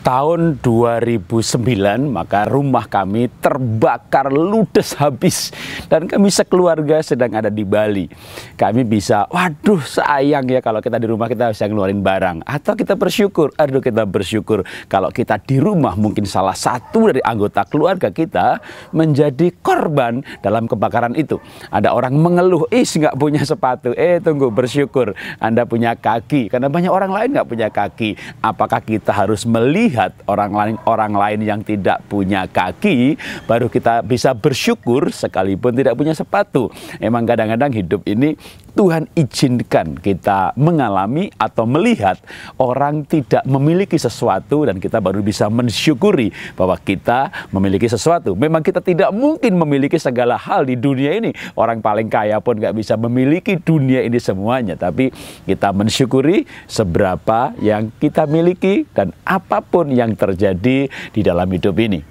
Tahun 2009 maka rumah kami terbakar ludes habis dan kami sekeluarga sedang ada di Bali. Kami bisa, waduh sayang ya kalau kita di rumah kita bisa ngeluarin barang atau kita bersyukur, aduh kita bersyukur kalau kita di rumah mungkin salah satu dari anggota keluarga kita menjadi korban dalam kebakaran itu. Ada orang mengeluh, is nggak punya sepatu, eh tunggu bersyukur Anda punya kaki karena banyak orang lain nggak punya kaki. Apakah kita harus melihat melihat orang lain orang lain yang tidak punya kaki baru kita bisa bersyukur sekalipun tidak punya sepatu. Emang kadang-kadang hidup ini Tuhan izinkan kita mengalami atau melihat orang tidak memiliki sesuatu dan kita baru bisa mensyukuri bahwa kita memiliki sesuatu. Memang kita tidak mungkin memiliki segala hal di dunia ini. Orang paling kaya pun nggak bisa memiliki dunia ini semuanya. Tapi kita mensyukuri seberapa yang kita miliki dan apapun apapun yang terjadi di dalam hidup ini.